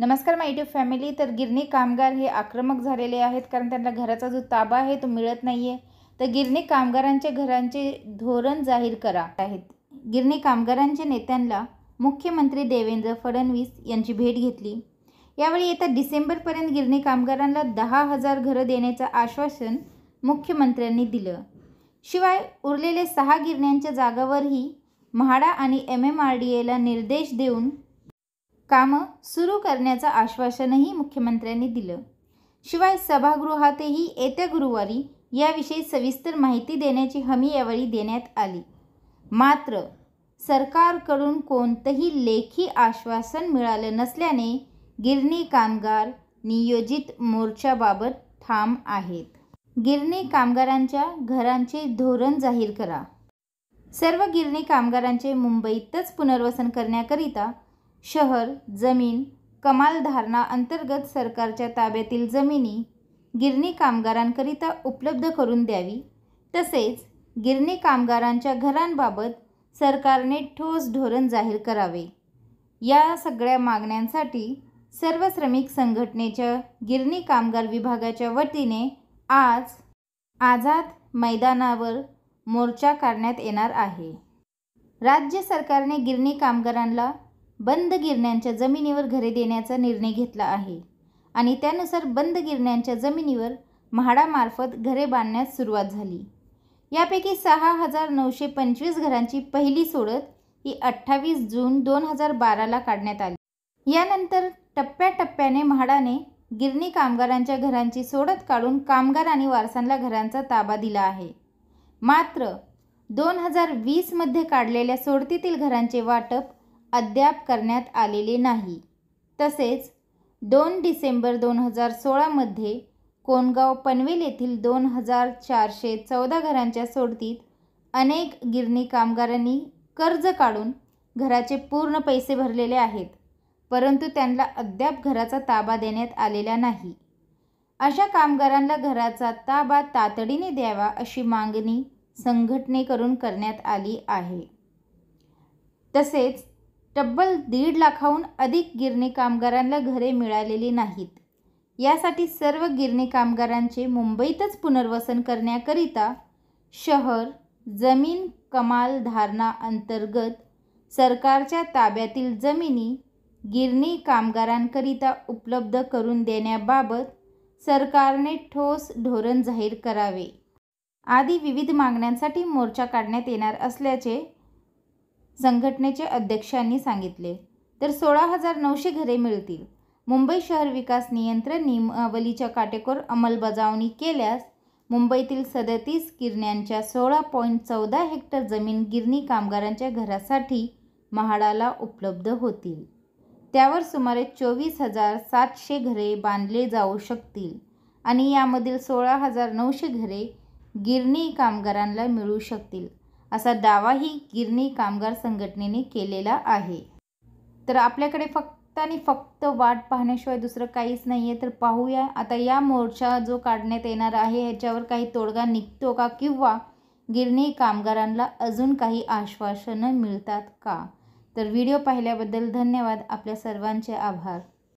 नमस्कार माय फॅमिली तर गिरणी कामगार हे आक्रमक झालेले आहेत कारण त्यांना घराचा जो ताबा आहे तो मिळत नाही आहे तर गिरणी कामगारांच्या घरांचे धोरण जाहीर करा आहेत गिरणी कामगारांच्या नेत्यांना मुख्यमंत्री देवेंद्र फडणवीस यांची भेट घेतली यावेळी येत्या डिसेंबरपर्यंत गिरणी कामगारांना दहा हजार घरं देण्याचं आश्वासन मुख्यमंत्र्यांनी दिलं शिवाय उरलेले सहा गिरण्यांच्या जागावरही म्हाडा आणि एम एम आर डी एला निर्देश देऊन कामं सुरू करण्याचं आश्वासनही मुख्यमंत्र्यांनी दिलं शिवाय सभागृहातही येत्या गुरुवारी याविषयी सविस्तर माहिती देण्याची हमी यावेळी देण्यात आली मात्र सरकारकडून कोणतंही लेखी आश्वासन मिळालं नसल्याने गिरणी कामगार नियोजित मोर्चाबाबत ठाम आहेत गिरणी कामगारांच्या घरांचे धोरण जाहीर करा सर्व गिरणी कामगारांचे मुंबईतच पुनर्वसन करण्याकरिता शहर जमीन कमाल धारणा अंतर्गत सरकारच्या ताब्यातील जमिनी गिरणी कामगारांकरिता उपलब्ध करून द्यावी तसेच गिरणी कामगारांच्या घरांबाबत सरकारने ठोस धोरण जाहीर करावे या सगळ्या मागण्यांसाठी सर्व श्रमिक संघटनेच्या गिरणी कामगार विभागाच्या वतीने आज आझाद मैदानावर मोर्चा काढण्यात येणार आहे राज्य सरकारने गिरणी कामगारांना बंद गिरण्यांच्या जमिनीवर घरे देण्याचा निर्णय घेतला आहे आणि त्यानुसार बंद गिरण्यांच्या जमिनीवर म्हाडामार्फत घरे बांधण्यास सुरुवात झाली यापैकी सहा हजार नऊशे पंचवीस घरांची पहिली सोडत ही अठ्ठावीस जून दोन हजार बाराला काढण्यात आली यानंतर टप्प्याटप्प्याने म्हाडाने गिरणी कामगारांच्या घरांची सोडत काढून कामगार आणि वारसांना घरांचा ताबा दिला आहे मात्र दोन हजार वीसमध्ये काढलेल्या सोडतीतील घरांचे वाटप अद्याप करण्यात आलेले नाही तसेच दोन डिसेंबर दोन हजार सोळामध्ये कोनगाव पनवेल येथील दोन हजार चारशे चौदा घरांच्या सोडतीत अनेक गिरणी कामगारांनी कर्ज काढून घराचे पूर्ण पैसे भरलेले आहेत परंतु त्यांना अद्याप घराचा ताबा देण्यात आलेला नाही अशा कामगारांना घराचा ताबा तातडीने द्यावा अशी मागणी संघटनेकडून करण्यात आली आहे तसेच तब्बल दीड लाखाहून अधिक गिरणी कामगारांना घरे मिळालेली नाहीत यासाठी सर्व गिरणी कामगारांचे मुंबईतच पुनर्वसन करण्याकरिता शहर जमीन कमाल धारणा अंतर्गत सरकारच्या ताब्यातील जमिनी गिरणी कामगारांकरिता उपलब्ध करून देण्याबाबत सरकारने ठोस धोरण जाहीर करावे आदी विविध मागण्यांसाठी मोर्चा काढण्यात येणार असल्याचे संघटनेचे अध्यक्षांनी सांगितले तर सोळा हजार नऊशे घरे मिळतील मुंबई शहर विकास नियंत्रण नियमावलीच्या काटेकोर अंमलबजावणी केल्यास मुंबईतील सदतीस गिरण्यांच्या सोळा पॉईंट चौदा हेक्टर जमीन गिरणी कामगारांच्या घरासाठी महाडाला उपलब्ध होतील त्यावर सुमारे चोवीस हजार सातशे घरे बांधले जाऊ शकतील आणि यामधील सोळा हजार नऊशे घरे गिरणी कामगारांना मिळू शकतील असा दावाही गिरणी कामगार संघटनेने केलेला आहे तर आपल्याकडे फक्त आणि फक्त वाट पाहण्याशिवाय दुसरं काहीच नाही आहे तर पाहूया आता या मोर्चा जो काढण्यात येणार आहे ह्याच्यावर काही तोडगा निघतो का किंवा गिरणी कामगारांना अजून काही आश्वासनं मिळतात का तर व्हिडिओ पाहिल्याबद्दल धन्यवाद आपल्या सर्वांचे आभार